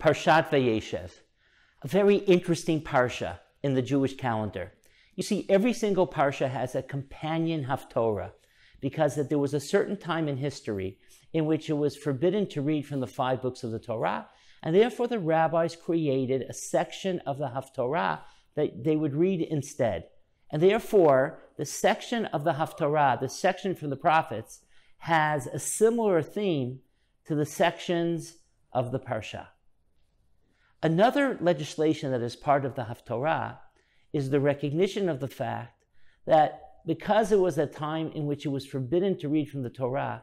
Parshat Vayeshev, a very interesting parsha in the Jewish calendar. You see, every single parsha has a companion haftorah because that there was a certain time in history in which it was forbidden to read from the five books of the Torah, and therefore the rabbis created a section of the haftorah that they would read instead. And therefore, the section of the haftorah, the section from the prophets, has a similar theme to the sections of the parsha. Another legislation that is part of the Haftorah is the recognition of the fact that because it was a time in which it was forbidden to read from the Torah,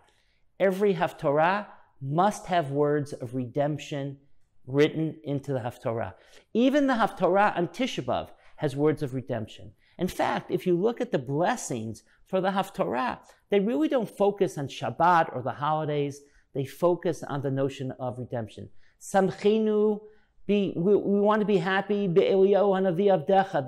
every Haftorah must have words of redemption written into the Haftorah. Even the Haftorah on Tisha has words of redemption. In fact, if you look at the blessings for the Haftorah, they really don't focus on Shabbat or the holidays. They focus on the notion of redemption. Samchinu be, we, we want to be happy that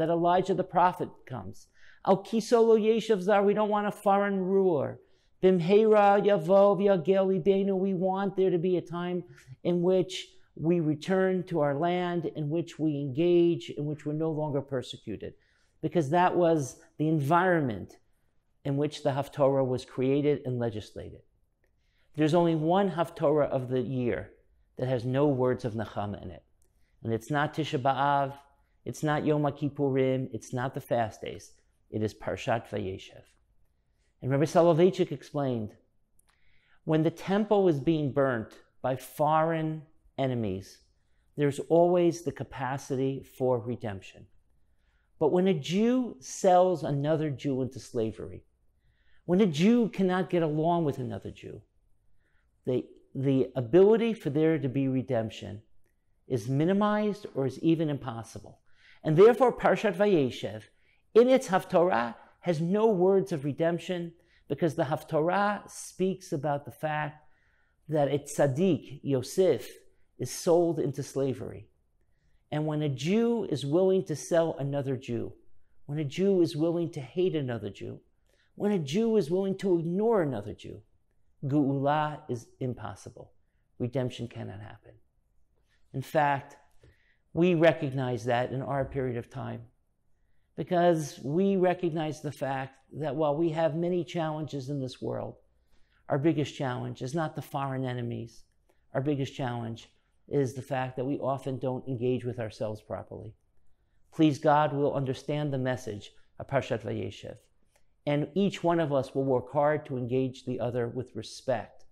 Elijah the prophet comes. Al kisolo we don't want a foreign ruler. Bimheira yavov yageli we want there to be a time in which we return to our land, in which we engage, in which we're no longer persecuted. Because that was the environment in which the Haftorah was created and legislated. There's only one Haftorah of the year that has no words of Nechama in it. And it's not Tisha B'Av, it's not Yom Kippurim, it's not the fast days. It is Parshat Vayeshev. And Rabbi Soloveitchik explained when the temple was being burnt by foreign enemies, there's always the capacity for redemption. But when a Jew sells another Jew into slavery, when a Jew cannot get along with another Jew, the, the ability for there to be redemption is minimized or is even impossible. And therefore, Parshat Vayeshev, in its Haftorah, has no words of redemption because the Haftorah speaks about the fact that a tzaddik, Yosef, is sold into slavery. And when a Jew is willing to sell another Jew, when a Jew is willing to hate another Jew, when a Jew is willing to ignore another Jew, Guula is impossible. Redemption cannot happen. In fact, we recognize that in our period of time because we recognize the fact that while we have many challenges in this world, our biggest challenge is not the foreign enemies. Our biggest challenge is the fact that we often don't engage with ourselves properly. Please God, we'll understand the message of Parshat Vayeshev. And each one of us will work hard to engage the other with respect,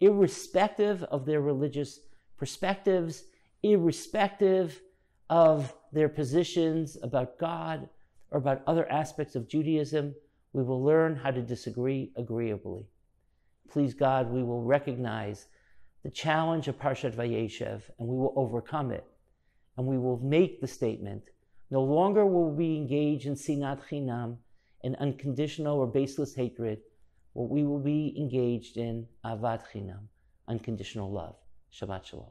irrespective of their religious perspectives irrespective of their positions about God or about other aspects of Judaism, we will learn how to disagree agreeably. Please God, we will recognize the challenge of Parshat Vayeshev and we will overcome it. And we will make the statement no longer will we engage in sinat chinam, in unconditional or baseless hatred. But we will be engaged in avat chinam, unconditional love. Shabbat shalom.